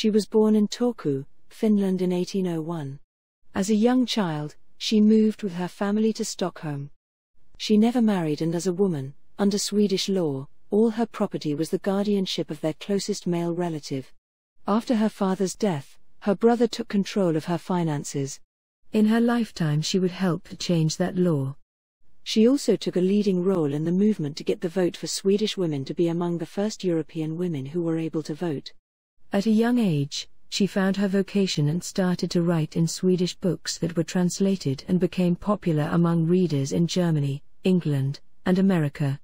She was born in Turku, Finland in 1801. As a young child, she moved with her family to Stockholm. She never married, and as a woman, under Swedish law, all her property was the guardianship of their closest male relative. After her father's death, her brother took control of her finances. In her lifetime, she would help change that law. She also took a leading role in the movement to get the vote for Swedish women to be among the first European women who were able to vote. At a young age, she found her vocation and started to write in Swedish books that were translated and became popular among readers in Germany, England, and America.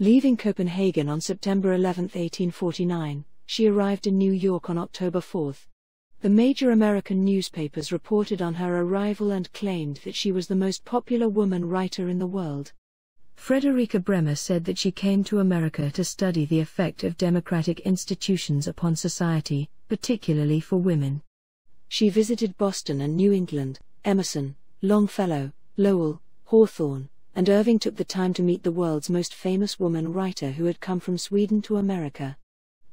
Leaving Copenhagen on September 11, 1849, she arrived in New York on October 4. The major American newspapers reported on her arrival and claimed that she was the most popular woman writer in the world. Frederica Bremer said that she came to America to study the effect of democratic institutions upon society, particularly for women. She visited Boston and New England, Emerson, Longfellow, Lowell, Hawthorne, and Irving took the time to meet the world's most famous woman writer who had come from Sweden to America.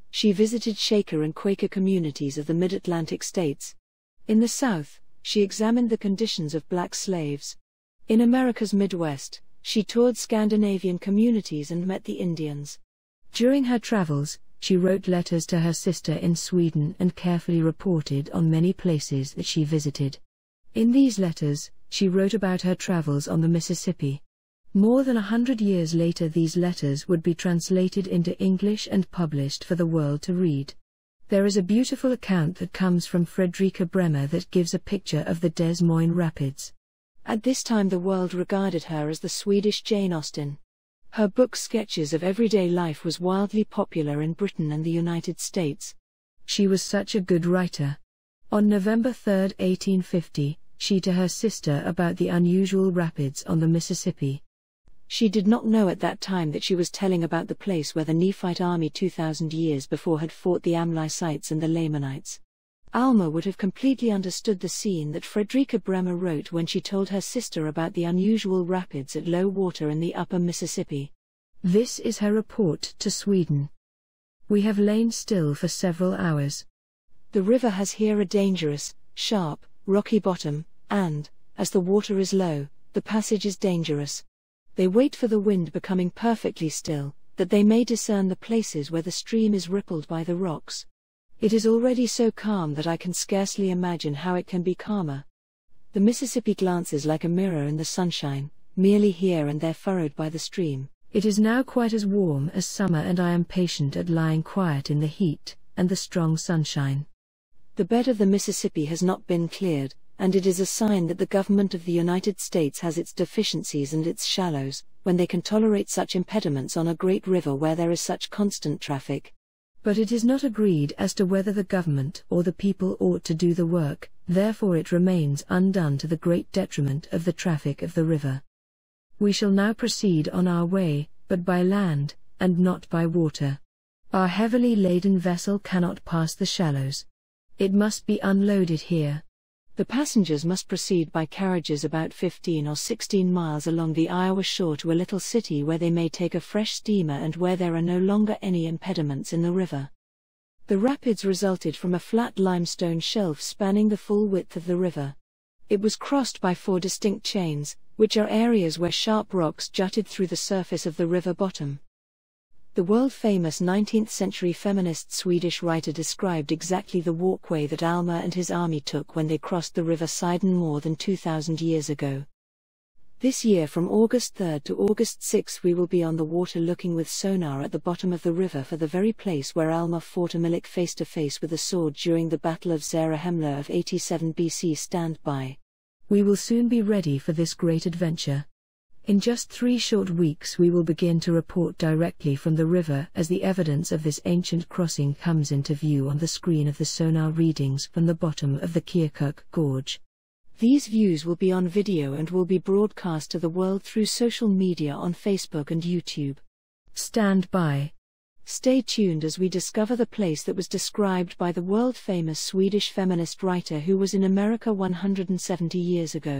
She visited Shaker and Quaker communities of the mid Atlantic states. In the South, she examined the conditions of black slaves. In America's Midwest, she toured Scandinavian communities and met the Indians. During her travels, she wrote letters to her sister in Sweden and carefully reported on many places that she visited. In these letters, she wrote about her travels on the Mississippi. More than a hundred years later, these letters would be translated into English and published for the world to read. There is a beautiful account that comes from Frederica Bremer that gives a picture of the Des Moines Rapids. At this time, the world regarded her as the Swedish Jane Austen. Her book Sketches of Everyday Life was wildly popular in Britain and the United States. She was such a good writer. On November 3, 1850, she to her sister about the unusual rapids on the Mississippi. She did not know at that time that she was telling about the place where the Nephite army 2,000 years before had fought the Amlicites and the Lamanites. Alma would have completely understood the scene that Frederica Bremer wrote when she told her sister about the unusual rapids at low water in the upper Mississippi. This is her report to Sweden. We have lain still for several hours. The river has here a dangerous, sharp, rocky bottom, and, as the water is low, the passage is dangerous. They wait for the wind becoming perfectly still, that they may discern the places where the stream is rippled by the rocks. It is already so calm that I can scarcely imagine how it can be calmer. The Mississippi glances like a mirror in the sunshine, merely here and there furrowed by the stream. It is now quite as warm as summer, and I am patient at lying quiet in the heat and the strong sunshine. The bed of the Mississippi has not been cleared, and it is a sign that the government of the United States has its deficiencies and its shallows, when they can tolerate such impediments on a great river where there is such constant traffic, but it is not agreed as to whether the government or the people ought to do the work, therefore it remains undone to the great detriment of the traffic of the river. We shall now proceed on our way, but by land, and not by water. Our heavily laden vessel cannot pass the shallows. It must be unloaded here. The passengers must proceed by carriages about 15 or 16 miles along the Iowa shore to a little city where they may take a fresh steamer and where there are no longer any impediments in the river. The rapids resulted from a flat limestone shelf spanning the full width of the river. It was crossed by four distinct chains, which are areas where sharp rocks jutted through the surface of the river bottom. The world famous 19th century feminist Swedish writer described exactly the walkway that Alma and his army took when they crossed the river Sidon more than 2,000 years ago. This year, from August 3 to August 6, we will be on the water looking with sonar at the bottom of the river for the very place where Alma fought Amalek face to face with a sword during the Battle of Zarahemla of 87 BC. Stand by. We will soon be ready for this great adventure. In just three short weeks we will begin to report directly from the river as the evidence of this ancient crossing comes into view on the screen of the sonar readings from the bottom of the Keokuk Gorge. These views will be on video and will be broadcast to the world through social media on Facebook and YouTube. Stand by. Stay tuned as we discover the place that was described by the world famous Swedish feminist writer who was in America 170 years ago.